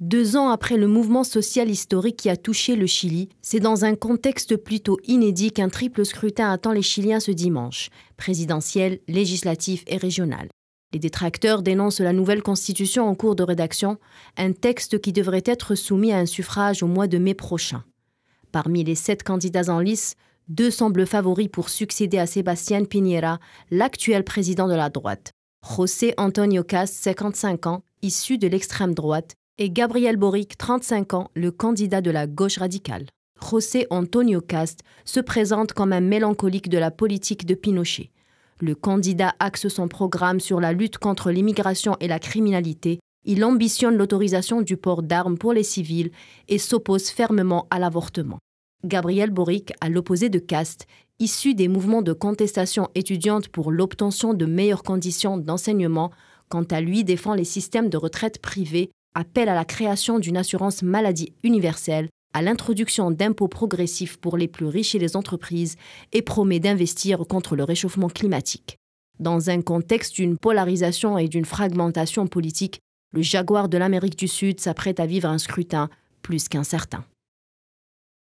Deux ans après le mouvement social historique qui a touché le Chili, c'est dans un contexte plutôt inédit qu'un triple scrutin attend les Chiliens ce dimanche, présidentiel, législatif et régional. Les détracteurs dénoncent la nouvelle constitution en cours de rédaction, un texte qui devrait être soumis à un suffrage au mois de mai prochain. Parmi les sept candidats en lice, deux semblent favoris pour succéder à Sébastien Piñera, l'actuel président de la droite. José Antonio Cas, 55 ans, issu de l'extrême droite, et Gabriel Boric, 35 ans, le candidat de la gauche radicale. José Antonio Cast se présente comme un mélancolique de la politique de Pinochet. Le candidat axe son programme sur la lutte contre l'immigration et la criminalité. Il ambitionne l'autorisation du port d'armes pour les civils et s'oppose fermement à l'avortement. Gabriel Boric, à l'opposé de Cast, issu des mouvements de contestation étudiante pour l'obtention de meilleures conditions d'enseignement, quant à lui défend les systèmes de retraite privés appelle à la création d'une assurance maladie universelle, à l'introduction d'impôts progressifs pour les plus riches et les entreprises, et promet d'investir contre le réchauffement climatique. Dans un contexte d'une polarisation et d'une fragmentation politique, le jaguar de l'Amérique du Sud s'apprête à vivre un scrutin plus qu'incertain.